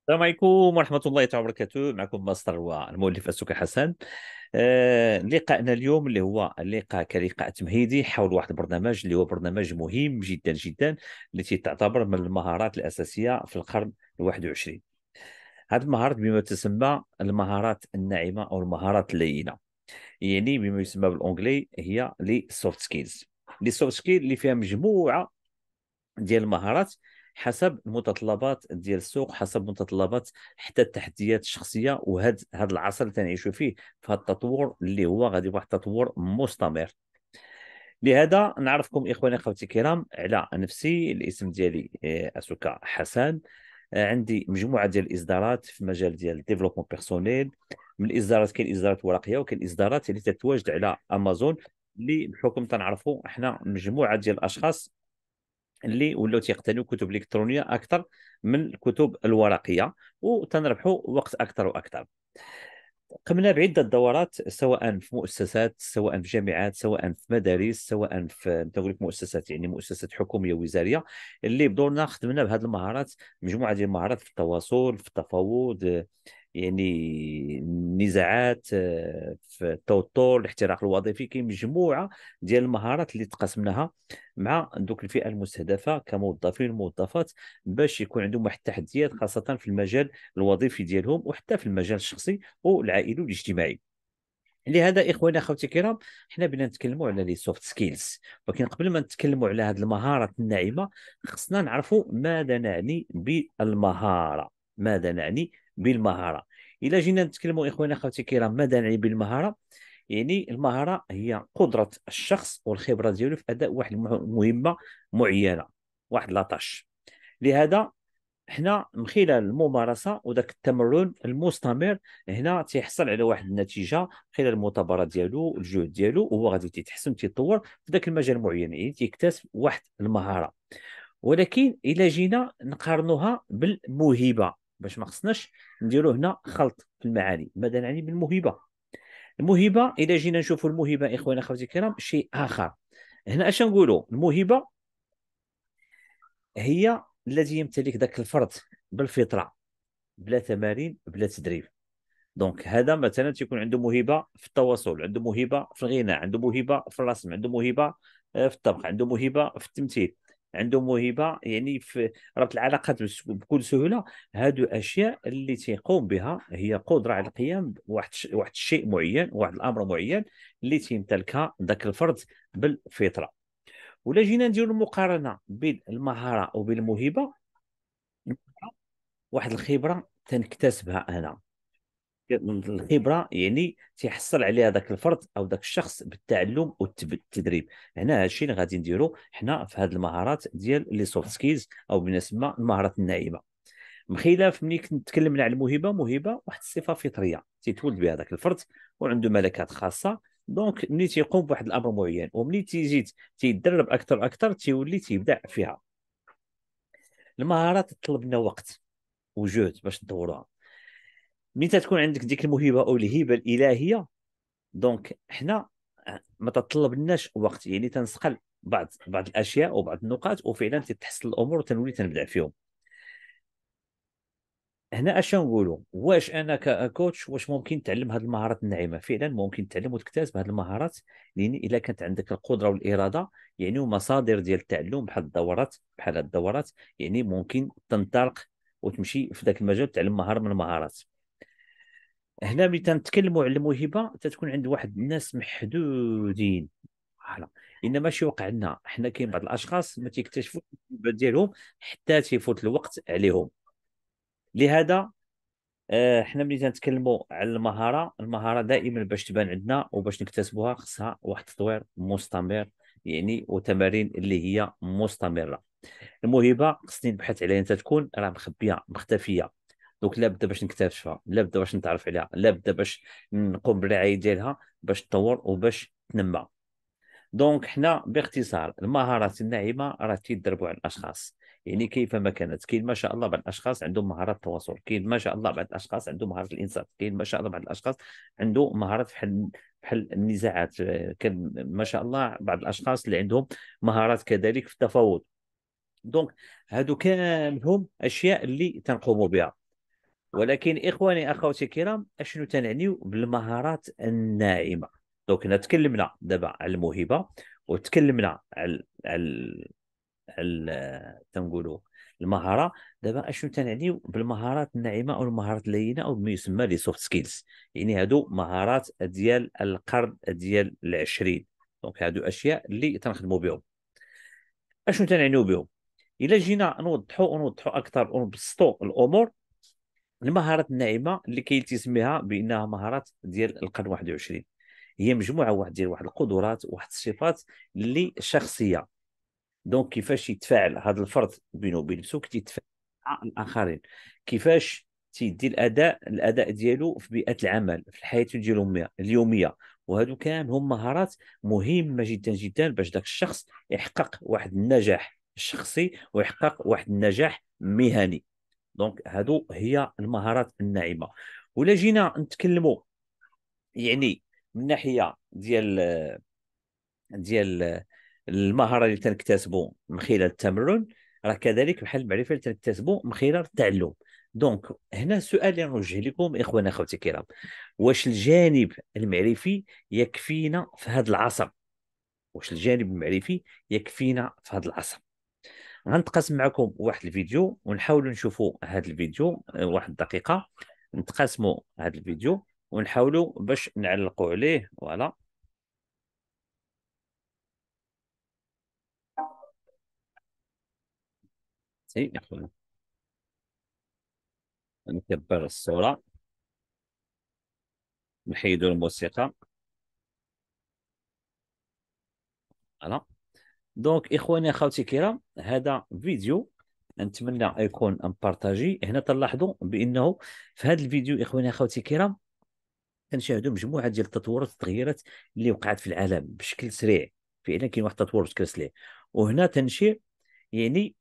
السلام عليكم ورحمة الله تعالى وبركاته معكم ماستر والمؤلف السكي حسن لقاءنا آه، لقائنا اليوم اللي هو لقاء كلقاء تمهيدي حول واحد البرنامج اللي هو برنامج مهم جدا جدا التي تعتبر من المهارات الأساسية في القرن الواحد وعشرين هذه المهارات بما تسمى المهارات الناعمة أو المهارات اللينة يعني بما يسمى بالأنجلي هي لي سوفت سكيلز لي سوفت سكيل اللي فيها مجموعة ديال المهارات حسب المتطلبات ديال السوق حسب متطلبات حتى التحديات الشخصيه وهذا هذا العصر اللي تنعيشوا فيه في هذا التطور اللي هو غادي واحد التطور مستمر لهذا نعرفكم اخواني اخواتي الكرام على نفسي الاسم ديالي آه، اسوكا حسن آه، عندي مجموعه ديال الاصدارات في مجال ديال الديفلوبمون بيرسونيل من الاصدارات كاين اصدارات ورقيه وكاين اصدارات اللي تتواجد على امازون اللي بحكم تنعرفوا احنا مجموعه ديال الاشخاص اللي ولاو تيقتنيو كتب الكترونيه اكثر من الكتب الورقيه وتنربحوا وقت اكثر واكثر قمنا بعده دورات سواء في مؤسسات سواء في جامعات سواء في مدارس سواء في نقول مؤسسات يعني مؤسسات حكوميه وزاريه اللي بدورنا خدمنا بهذه المهارات مجموعه ديال المهارات في التواصل في التفاوض يعني النزاعات آه، في التوتر الاحتراق الوظيفي كاين مجموعه ديال المهارات اللي تقاسمناها مع دوك الفئه المستهدفه كموظفين وموظفات باش يكون عندهم واحد التحديات خاصه في المجال الوظيفي ديالهم وحتى في المجال الشخصي والعائلي والاجتماعي لهذا اخواني اخوتي الكرام حنا بدنا نتكلموا على لي سوفت سكيلز ولكن قبل ما نتكلموا على هذه المهارات الناعمه خصنا نعرفوا ماذا نعني بالمهاره ماذا نعني بالمهاره الا جينا نتكلموا اخواننا اخواتي الكرام ماذا نعني بالمهاره يعني المهاره هي قدره الشخص والخبره ديالو في اداء واحد المهمه معينه واحد لاطاش لهذا حنا من خلال الممارسه وذاك التمرن المستمر هنا تيحصل على واحد النتيجه خلال المثابره ديالو الجهد ديالو وهو غادي تيتحسن تيطور في ذاك المجال المعين يعني تيكتسب واحد المهاره ولكن الى جينا نقارنوها بالموهبه باش ما خصناش نديرو هنا خلط في المعاني ماذا نعني بالموهبه الموهبه اذا جينا نشوفوا الموهبه اخوانا اخواتي الكرام شيء اخر هنا اش نقولوا الموهبه هي الذي يمتلك ذاك الفرد بالفطره بلا تمارين بلا تدريب دونك هذا مثلا تيكون عنده موهبه في التواصل عنده موهبه في الغناء عنده موهبه في الرسم عنده موهبه آه، في الطبخ عنده موهبه في التمثيل عنده موهبه يعني في ربط العلاقات بكل سهوله هادو اشياء اللي تيقوم بها هي قدره على القيام بواحد واحد الشيء معين واحد الامر معين اللي تيمتلكها ذاك الفرد بالفطره ولا جينا نديرو المقارنه بين المهاره وبين الموهبه واحد الخبره تنكتسبها انا الخبره يعني تيحصل عليها ذاك الفرد او ذاك الشخص بالتعلم والتدريب هنا هذا الشيء اللي غادي نديرو حنا في هذه المهارات ديال لي سوفت سكيلز او بالنسبه المهارات الناعمه بخلاف ملي تكلمنا على الموهبه موهبه واحد الصفه فطريه تيتولد بها ذاك الفرد وعنده ملكات خاصه دونك ملي تيقوم بواحد الامر معين وملي تيجي تيدرب اكثر اكثر تيولي تيبدع فيها المهارات تطلب لنا وقت وجهد باش تطورها متى تكون عندك ديك الموهبه او الهبه الالهيه دونك حنا آه، ما تطلبناش وقت يعني تنسقل بعض بعض الاشياء وبعض النقاط وفعلا تتحسن الامور وتنولي تنبدع فيهم هنا اش نقولوا واش انا ككوتش واش ممكن تعلم هذه المهارات الناعمه فعلا ممكن تعلم وتكتسب هذه المهارات لان الا كانت عندك القدره والاراده يعني ومصادر ديال التعلم بحال الدورات بحال الدورات يعني ممكن تنطلق وتمشي في ذاك المجال تعلم مهاره من المهارات هنا ملي تنتكلموا على الموهبه تتكون عند واحد الناس محدودين فوالا ان ماشي وقع لنا حنا كاين بعض الاشخاص ما تيكتشفوش الموهبه ديالهم حتى تيفوت الوقت عليهم لهذا آه، حنا ملي تنتكلموا على المهاره المهاره دائما باش تبان عندنا وباش نكتسبوها خصها واحد التطوير مستمر يعني وتمارين اللي هي مستمره الموهبه خصني نبحث عليها انت تكون راه مخبيه مختفيه دونك لابد باش نكتشفها لابد باش نتعرف عليها لابد باش نقوم بالرعايه ديالها باش تطور وباش تنمى دونك حنا باختصار المهارات الناعمه راه تيدربوا على الاشخاص يعني كيف ما كانت كاين ما شاء الله بعض الاشخاص عندهم مهارات التواصل كاين ما شاء الله بعض الاشخاص عندهم مهاره الانصات كاين ما شاء الله بعض الاشخاص عنده مهارات في حل بحال النزاعات كان ما شاء الله بعض الاشخاص اللي عندهم مهارات كذلك في التفاوض دونك هادو كاملهم اشياء اللي تنقوموا بها ولكن اخواني اخوتي الكرام اشنو تنعنيو بالمهارات الناعمه دونك هنا تكلمنا دابا على الموهبه وتكلمنا على على على تنقولوا المهاره دابا اشنو تنعنيو بالمهارات الناعمه او المهارات اللينه او ما يسمى لي سوفت سكيلز يعني هادو مهارات ديال القرن ديال العشرين دونك هادو اشياء اللي تنخدموا بهم اشنو تنعنيو بهم الا جينا نوضحوا ونوضحوا اكثر ونبسطوا الامور المهارات الناعمه اللي كيلتزم بانها مهارات ديال القرن 21 هي مجموعه واحد ديال واحد القدرات واحد الصفات اللي شخصيه دونك كيفاش يتفاعل هذا الفرد بينه وبين نفسه كيتفاعل مع الاخرين كيفاش تيدي الاداء الاداء ديالو في بيئه العمل في الحياه ديالو اليوميه وهادو كان هم مهارات مهمه جدا جدا باش داك الشخص يحقق واحد النجاح الشخصي ويحقق واحد النجاح مهني دونك هادو هي المهارات الناعمه ولا جينا نتكلموا يعني من ناحيه ديال ديال المهاره اللي تنكتسبوا من خلال التمرن راه كذلك بحال المعرفه اللي تنكتسبوا من خلال التعلم دونك هنا السؤال اللي نوجه لكم اخوانا اخوتي الكرام واش الجانب المعرفي يكفينا في هذا العصر واش الجانب المعرفي يكفينا في هذا العصر غنتقاسم معكم واحد الفيديو ونحاولوا نشوفوا هذا الفيديو آه، واحد الدقيقه نتقاسموا هذا الفيديو ونحاولوا باش نعلقوا عليه فوالا سي اخويا نكبر الصوره نحيدوا الموسيقى فوالا دونك اخواني اخواتي الكرام هذا فيديو نتمنى يكون مبارطاجي هنا تلاحظوا بانه في هذا الفيديو اخواني اخواتي الكرام كنشاهدوا مجموعه ديال التطورات والتغييرات اللي وقعت في العالم بشكل سريع فعلا كاين واحد التطور بشكل سريع وهنا تنشير يعني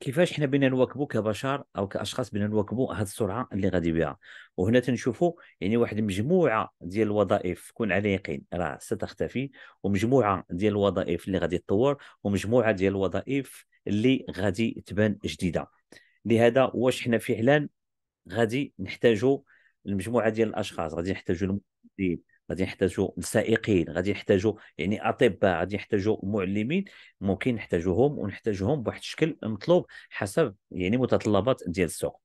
كيفاش حنا بينا نواكبوا كبشر او كاشخاص بينا نواكبوا هذه السرعه اللي غادي بها وهنا تنشوفوا يعني واحد المجموعه ديال الوظائف كون على يقين راه ستختفي ومجموعه ديال الوظائف اللي غادي تطور ومجموعه ديال الوظائف اللي غادي تبان جديده لهذا واش حنا فعلا غادي نحتاجوا المجموعه ديال الاشخاص غادي نحتاجوا المدربين غادي نحتاجوا سائقين غادي نحتاجوا يعني اطباء غادي نحتاجوا معلمين ممكن نحتاجوهم ونحتاجوهم بواحد الشكل مطلوب حسب يعني متطلبات ديال السوق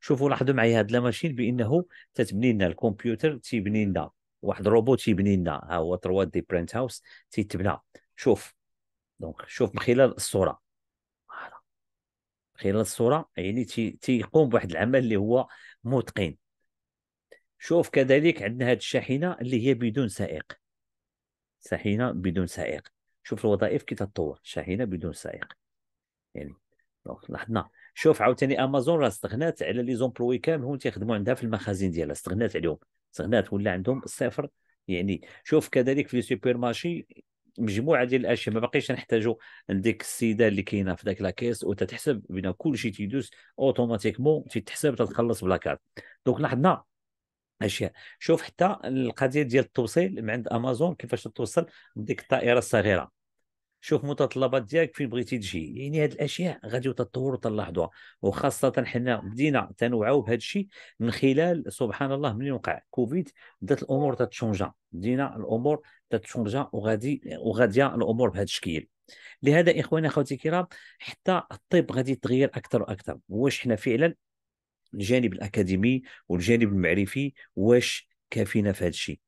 شوفوا لاحظوا معي هذا الماشين بانه تتبني لنا الكمبيوتر تيبني لنا واحد الروبوت تيبني لنا ها هو 3 دي برينت هاوس تيتبنى شوف دونك شوف من خلال الصوره من خلال الصوره يعني تيقوم بواحد العمل اللي هو متقن شوف كذلك عندنا هذه الشاحنه اللي هي بدون سائق شاحنه بدون سائق شوف الوظائف كي تتطور شاحنه بدون سائق يعني دونك لاحظنا شوف عاوتاني امازون راه استغنات على لي زومبلوي كامل هما تيخدموا عندها في المخازن ديالها استغنات عليهم استغنات ولا عندهم صفر يعني شوف كذلك في لي سوبر مارشي مجموعه ديال الاشياء ما باقيش نحتاجوا لديك السيده اللي كاينه في ذاك لاكيس وتتحسب بان كل شيء تيدوز اوتوماتيكمون تيتحسب تتخلص بلاكارت دونك لاحظنا اشياء شوف حتى القضيه ديال التوصيل من عند امازون كيفاش توصل بديك الطائره الصغيره شوف متطلبات ديالك فين بغيتي تجي يعني هاد الاشياء غادي تطور وتلاحظوها وخاصه حنا بدينا تنوعوا بهذا الشيء من خلال سبحان الله ملي وقع كوفيد بدات الامور تتشونجا بدينا الامور تتشونجا وغادي وغاديه الامور بهذا الشكل لهذا اخواني اخواتي الكرام حتى الطب غادي يتغير اكثر واكثر واش حنا فعلا الجانب الاكاديمي والجانب المعرفي واش كافينا في هذا الشيء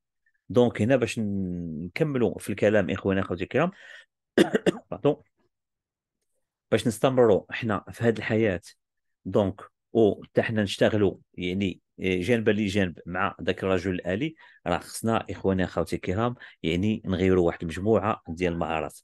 دونك هنا باش نكملوا في الكلام اخوانا اخواتي الكرام باش نستمروا احنا في هذه الحياه دونك حتى حنا نشتغلوا يعني جانبا لجانب مع ذاك الرجل الالي راه خصنا اخواني اخواتي الكرام يعني نغيروا واحد المجموعه ديال المهارات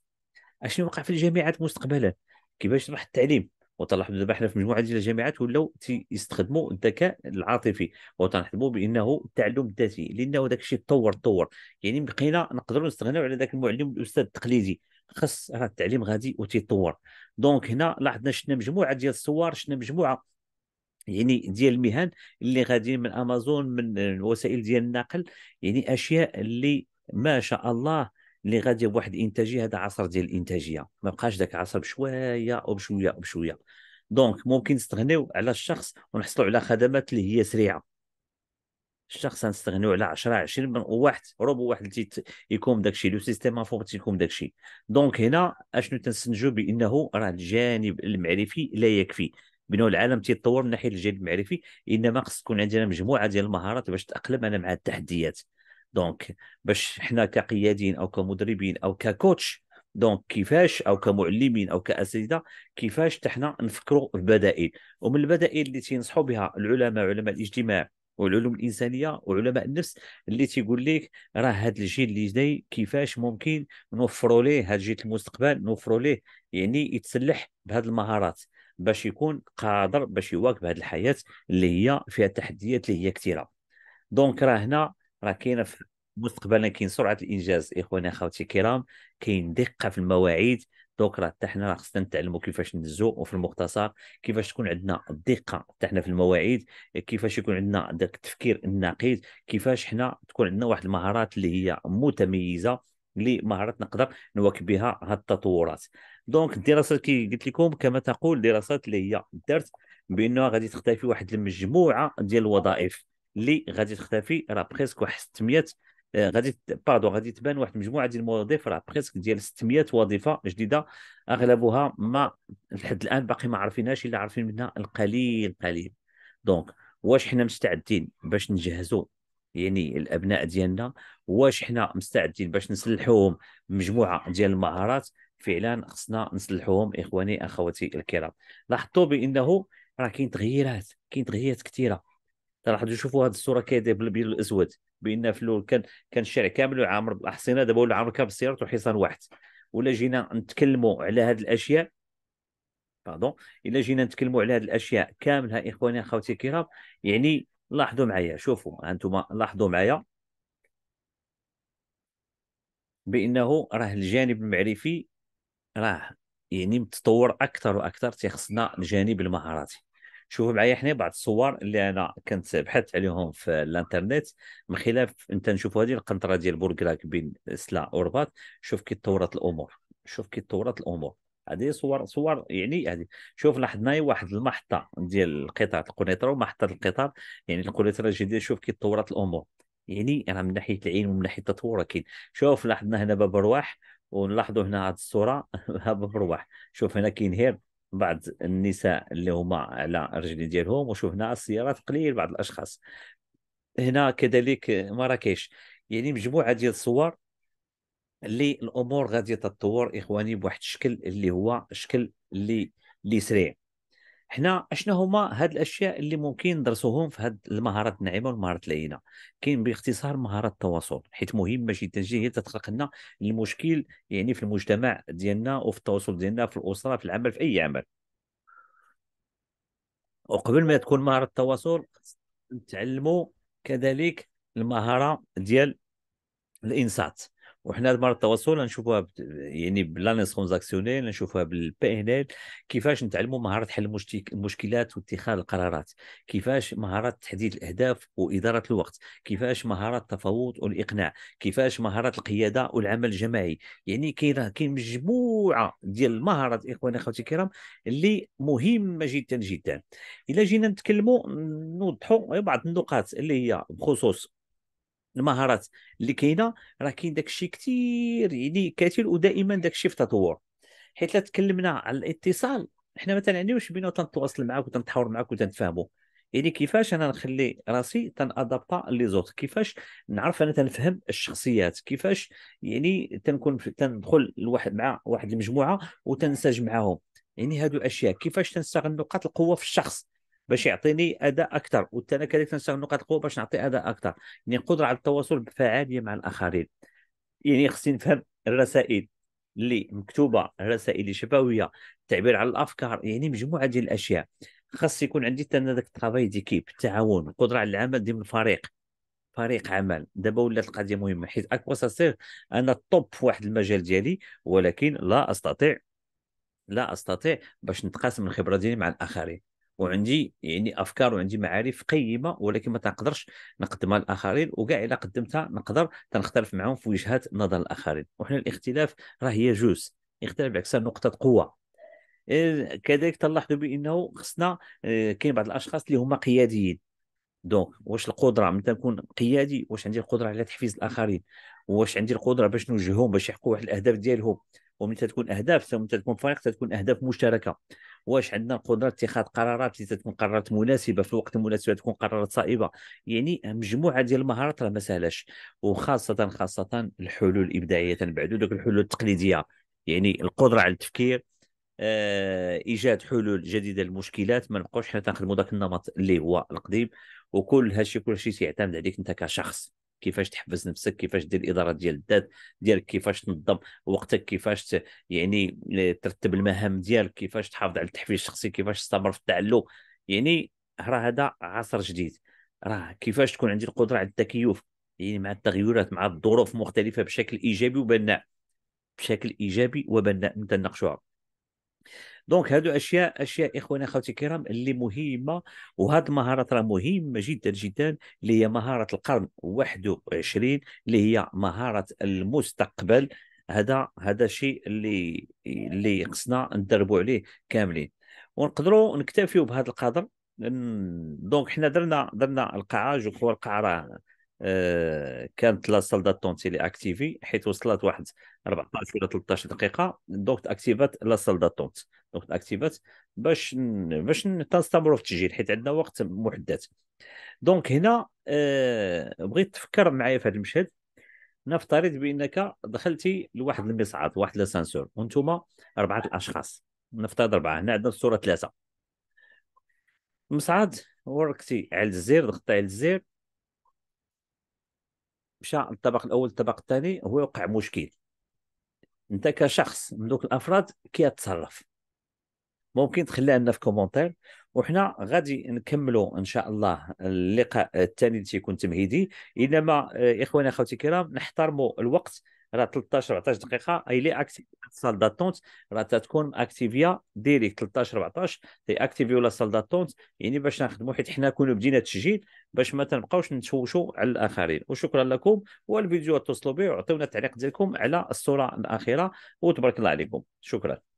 اشنو وقع في الجامعات مستقبلا كيفاش راح التعليم وتلاحظ دابا حنا في مجموعه ديال الجامعات ولاو تيستخدموا الذكاء العاطفي وتنحسبوا بانه التعلم الذاتي لانه داك الشيء تطور تطور يعني بقينا نقدروا نستغناو على ذاك المعلم الاستاذ التقليدي خص راه التعليم غادي وتيتطور دونك هنا لاحظنا شفنا مجموعه ديال الصور شفنا مجموعه يعني ديال المهن اللي غاديين من امازون من وسائل ديال النقل يعني اشياء اللي ما شاء الله اللي غادي بواحد الانتاجيه هذا عصر ديال الانتاجيه ما بقاش ذاك عصر بشويه وبشويه وبشويه دونك ممكن نستغنيو على الشخص ونحصلوا على خدمات اللي هي سريعه الشخص نستغنيو على 10 20 من واحد روبو واحد اللي يكون داكشي لو سيستيم انفورماتيك يكون داكشي دونك هنا اشنو تنسنجو بانه راه الجانب المعرفي لا يكفي بانه العالم تيتطور من ناحيه الجانب المعرفي انما خص تكون عندنا مجموعه ديال المهارات باش تاقلم انا مع التحديات دونك باش حنا كقيادين او كمدربين او ككوتش دونك كيفاش او كمعلمين او كاساتذه كيفاش حنا نفكروا في بدائل ومن البدائل اللي تينصحوا بها العلماء علماء الاجتماع والعلوم الانسانيه وعلماء النفس اللي تيقول لك راه هذا الجيل اللي جاي كيفاش ممكن نوفروا ليه هذا الجيل المستقبل نوفروا ليه يعني يتسلح بهذه المهارات باش يكون قادر باش يواكب هذه الحياه اللي هي فيها تحديات اللي هي كثيره دونك راه هنا راه كاينه في مستقبلا كاين سرعه الانجاز اخواني اخواتي الكرام كاين دقه في المواعيد دونك راه حتى حنا خصنا نتعلموا كيفاش ندزو وفي المختصر كيفاش تكون عندنا الدقه حتى حنا في المواعيد كيفاش يكون عندنا ذاك التفكير النقيض كيفاش حنا تكون عندنا واحد المهارات اللي هي متميزه اللي مهارات نقدر نواكب بها هاد التطورات دونك الدراسات كي قلت لكم كما تقول دراسات اللي هي دارت بانها غادي تختفي واحد المجموعه ديال الوظائف اللي غادي تختفي راه بريسك واحد 600 آه، غادي باردون غادي تبان واحد المجموعه ديال الموظف راه بريسك ديال 600 وظيفه جديده اغلبها ما لحد الان باقي ما عرفيناش الا عارفين منها القليل قليل دونك واش حنا مستعدين باش نجهزوا يعني الابناء ديالنا واش حنا مستعدين باش نسلحوهم مجموعه ديال المهارات فعلا خصنا نسلحوهم اخواني اخواتي الكرام لاحظتوا بانه راه كاين تغييرات كاين تغييرات كثيره راح تشوفوا هذه الصوره كايده بالبيض الاسود بان في الاول كان كان الشارع كامل عامر بالاحصنه دابا ولا عامر كامل بسيارته وحصان واحد ولا جينا نتكلموا على هذه الاشياء باردون الا جينا نتكلموا على هذه الاشياء كاملها اخواني اخواتي الكرام يعني لاحظوا معايا شوفوا انتم لاحظوا معايا بانه راه الجانب المعرفي راه يعني متطور اكثر واكثر تيخصنا الجانب المهاراتي شوفوا معايا حنا بعض الصور اللي انا كنت بحثت عليهم في الانترنت من خلال انت نشوفوا هذه القنطره ديال بورغلاك بين سلا ورباط شوف كي تطورت الامور شوف كي تطورت الامور هذه صور صور يعني هذه شوف لاحظنا واحد المحطه ديال القطار القنيطره ومحطه القطار يعني القنيطره الجديده شوف كي تطورت الامور يعني راه من ناحيه العلم ومن ناحيه التطور كاين شوف لاحظنا هنا باب رواح ونلاحظوا هنا هذه الصوره باب رواح شوف هنا كاين هير بعض النساء اللي هما على الرجل ديالهم وشوفنا السيارات قليل بعض الاشخاص هنا كذلك مراكش يعني مجموعه ديال الصور اللي الامور غادي تتطور اخواني بواحد الشكل اللي هو شكل اللي اللي سريع حنا اشنا هما هاد الاشياء اللي ممكن ندرسوهم في هاد المهارات الناعمه والمهارات اللينه كاين باختصار مهارات التواصل حيت مهمه جدا جدا هي تتخلق لنا المشكل يعني في المجتمع ديالنا وفي التواصل ديالنا في الاسره في العمل في اي عمل وقبل ما تكون مهاره التواصل نتعلموا كذلك المهاره ديال الانصات وحنا المرة التواصل نشوفوها ب... يعني بلانيس ترونزاكسيونيل نشوفوها بالبي ان ال كيفاش نتعلموا مهارة حل المشكلات واتخاذ القرارات كيفاش مهارة تحديد الأهداف وإدارة الوقت كيفاش مهارة التفاوض والإقناع كيفاش مهارة القيادة والعمل الجماعي يعني كاين كاين مجموعة ديال المهارات إخواني أخوتي الكرام اللي مهمة جدا جدا إلا جينا نتكلموا نوضحوا بعض النقاط اللي هي بخصوص المهارات اللي كاينه راه كاين داك الشيء كثير يعني كثير ودائما داك الشيء في تطور حيت لا تكلمنا على الاتصال حنا ما واش بينا تنتواصل معاك وتنتحاور معاك وتنتفاهمو يعني كيفاش انا نخلي راسي تنادابتا لي زوت كيفاش نعرف انا تنفهم الشخصيات كيفاش يعني تنكون تندخل لواحد مع واحد المجموعه وتنسج معاهم يعني هادو اشياء كيفاش تنستغل نقاط القوه في الشخص باش يعطيني اداء اكثر وانا كذلك نستعمل نقاط القوه باش نعطي اداء اكثر يعني قدره على التواصل بفعاليه مع الاخرين يعني خصني نفهم الرسائل اللي مكتوبه الرسائل شفويه التعبير على الافكار يعني مجموعه ديال الاشياء خاص يكون عندي انا داك الترافاي ديكيب التعاون القدره على العمل ديال الفريق فريق عمل دابا ولات القضيه مهمه حيت اكوا انا الطوب في واحد المجال ديالي ولكن لا استطيع لا استطيع باش نتقاسم الخبره ديالي مع الاخرين وعندي يعني افكار وعندي معارف قيمه ولكن ما تنقدرش نقدمها للاخرين وكاع الا قدمتها نقدر تنختلف معهم في وجهات نظر الاخرين وحنا الاختلاف راه يجوز يختلف بعكس نقطه قوه كذلك تلاحظوا بانه خصنا آه، كاين بعض الاشخاص اللي هما قياديين دونك واش القدره من تنكون قيادي واش عندي القدره على تحفيز الاخرين واش عندي القدره باش نوجههم باش يحققوا واحد الاهداف ديالهم ومن تتكون اهداف ومن تتكون فريق تتكون اهداف مشتركه واش عندنا القدره اتخاذ قرارات اللي تتكون قرارات مناسبه في الوقت المناسب تكون قرارات صائبه يعني مجموعه ديال المهارات راه ما سهلاش وخاصه خاصه الحلول الابداعيه بعد دوك الحلول التقليديه يعني القدره على التفكير آه، ايجاد حلول جديده للمشكلات ما نبقاوش حنا تنخدموا ذاك النمط اللي هو القديم وكل هادشي كل شيء تيعتمد عليك انت كشخص كيفاش تحفز نفسك كيفاش دير الاداره ديال الذات ديالك كيفاش تنظم وقتك كيفاش يعني ترتب المهام ديالك كيفاش تحافظ على التحفيز الشخصي كيفاش تستمر في التعلم يعني راه هذا عصر جديد راه كيفاش تكون عندي القدره على التكيف يعني مع التغيرات مع الظروف مختلفه بشكل ايجابي وبناء بشكل ايجابي وبناء نتناقشوها دونك هادو اشياء اشياء اخواني اخواتي الكرام اللي مهمه وهاد المهارات راه مهمه جدا جدا اللي هي مهاره القرن 21 اللي هي مهاره المستقبل هذا هذا شيء اللي اللي خصنا ندربوا عليه كاملين ونقدروا نكتفيوا بهذا القدر دونك حنا درنا درنا القاعه جو القاعه راه آه، كانت لا سال داتونت اللي اكتيفي حيت وصلت واحد 14 ولا 13 دقيقه دونك تاكتيفات لا سال داتونت دونك تاكتيفات باش باش تنستمروا في التسجيل حيت عندنا وقت محدد دونك هنا آه، بغيت تفكر معايا في هذا المشهد نفترض بانك دخلتي لواحد المصعد واحد لاسانسور وانتم اربعه الاشخاص نفترض اربعه هنا عندنا الصوره ثلاثه المصعد وركتي على الزر ضغطتي على الزر مشى الطبق الاول الطبق الثاني هو يوقع مشكل انت كشخص من دوك الافراد كي تصرف ممكن تخليها لنا في كومونتير وحنا غادي نكملوا ان شاء الله اللقاء الثاني اللي تيكون تمهيدي انما آه، اخواني اخوتي الكرام نحترموا الوقت راه 13 14 دقيقه ايلي اكتيف سال داتونت راه تتكون اكتيفيا ديريكت 13 14 تي اكتيفي ولا سال داتونت يعني باش نخدموا حيت حنا كنا بدينا التسجيل باش ما تنبقاوش نتشوشوا على الاخرين وشكرا لكم والفيديو اتصلوا به وعطيونا التعليق ديالكم على الصوره الاخيره وتبارك الله عليكم شكرا